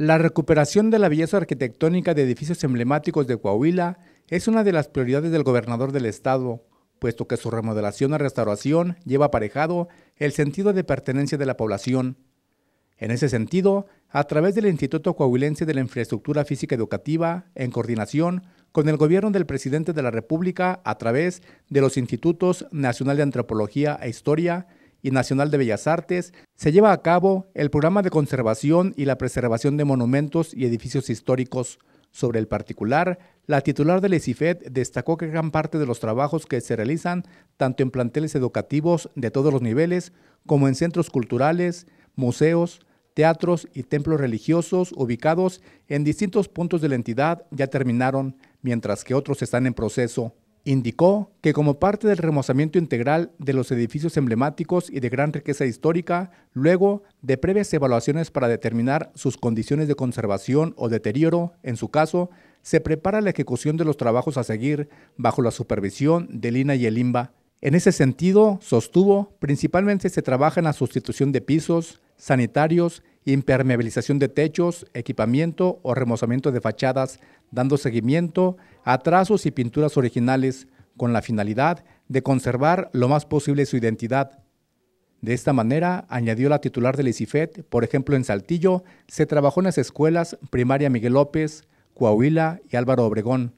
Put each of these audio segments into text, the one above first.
La recuperación de la belleza arquitectónica de edificios emblemáticos de Coahuila es una de las prioridades del gobernador del estado, puesto que su remodelación o restauración lleva aparejado el sentido de pertenencia de la población. En ese sentido, a través del Instituto Coahuilense de la Infraestructura Física Educativa, en coordinación con el gobierno del presidente de la República a través de los Institutos Nacional de Antropología e Historia, y Nacional de Bellas Artes, se lleva a cabo el programa de conservación y la preservación de monumentos y edificios históricos. Sobre el particular, la titular del ICIFED destacó que gran parte de los trabajos que se realizan, tanto en planteles educativos de todos los niveles, como en centros culturales, museos, teatros y templos religiosos ubicados en distintos puntos de la entidad, ya terminaron, mientras que otros están en proceso. Indicó que como parte del remozamiento integral de los edificios emblemáticos y de gran riqueza histórica, luego de previas evaluaciones para determinar sus condiciones de conservación o deterioro, en su caso, se prepara la ejecución de los trabajos a seguir bajo la supervisión de Lina y el IMBA. En ese sentido, sostuvo, principalmente se trabaja en la sustitución de pisos, sanitarios impermeabilización de techos, equipamiento o remozamiento de fachadas, dando seguimiento a trazos y pinturas originales con la finalidad de conservar lo más posible su identidad. De esta manera, añadió la titular del ICIFET, por ejemplo en Saltillo, se trabajó en las escuelas primaria Miguel López, Coahuila y Álvaro Obregón.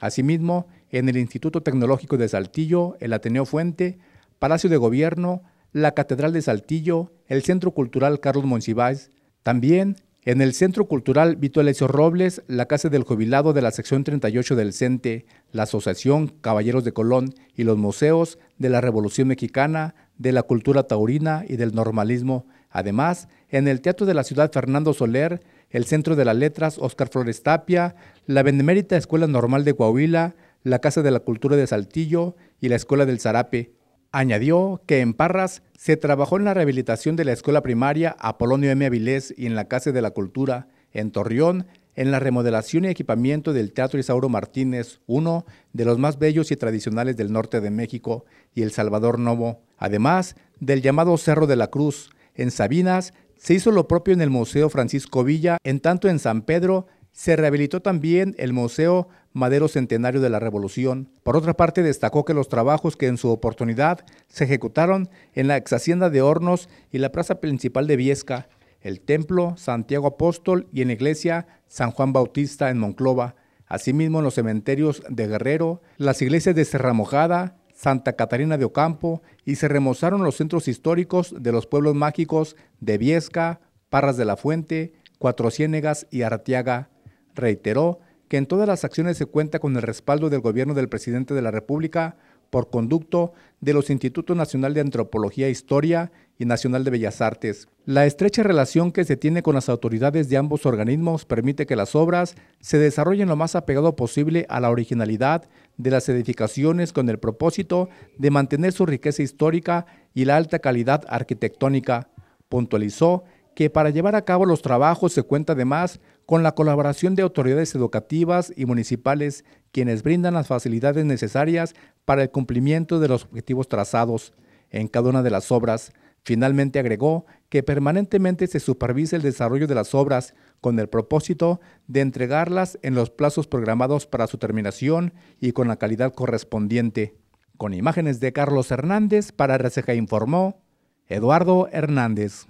Asimismo, en el Instituto Tecnológico de Saltillo, el Ateneo Fuente, Palacio de Gobierno, la Catedral de Saltillo, el Centro Cultural Carlos Monsiváis, también en el Centro Cultural Vito Alessio Robles, la Casa del Jubilado de la Sección 38 del CENTE, la Asociación Caballeros de Colón y los museos de la Revolución Mexicana, de la cultura taurina y del normalismo. Además, en el Teatro de la Ciudad Fernando Soler, el Centro de las Letras Oscar Flores Tapia, la Benemérita Escuela Normal de Coahuila, la Casa de la Cultura de Saltillo y la Escuela del Zarape, Añadió que en Parras se trabajó en la rehabilitación de la escuela primaria Apolonio M. Avilés y en la Casa de la Cultura, en Torreón, en la remodelación y equipamiento del Teatro Isauro Martínez, uno de los más bellos y tradicionales del norte de México, y El Salvador Novo, además del llamado Cerro de la Cruz. En Sabinas se hizo lo propio en el Museo Francisco Villa, en tanto en San Pedro se rehabilitó también el Museo Madero Centenario de la Revolución. Por otra parte, destacó que los trabajos que en su oportunidad se ejecutaron en la exhacienda de Hornos y la plaza principal de Viesca, el templo Santiago Apóstol y en la iglesia San Juan Bautista en Monclova, asimismo en los cementerios de Guerrero, las iglesias de Mojada, Santa Catarina de Ocampo y se remozaron los centros históricos de los pueblos mágicos de Viesca, Parras de la Fuente, Cuatro Ciénegas y Arteaga. Reiteró que en todas las acciones se cuenta con el respaldo del gobierno del presidente de la República por conducto de los Institutos Nacional de Antropología e Historia y Nacional de Bellas Artes. La estrecha relación que se tiene con las autoridades de ambos organismos permite que las obras se desarrollen lo más apegado posible a la originalidad de las edificaciones con el propósito de mantener su riqueza histórica y la alta calidad arquitectónica, puntualizó que para llevar a cabo los trabajos se cuenta además con la colaboración de autoridades educativas y municipales quienes brindan las facilidades necesarias para el cumplimiento de los objetivos trazados en cada una de las obras. Finalmente agregó que permanentemente se supervisa el desarrollo de las obras con el propósito de entregarlas en los plazos programados para su terminación y con la calidad correspondiente. Con imágenes de Carlos Hernández para RCG informó Eduardo Hernández.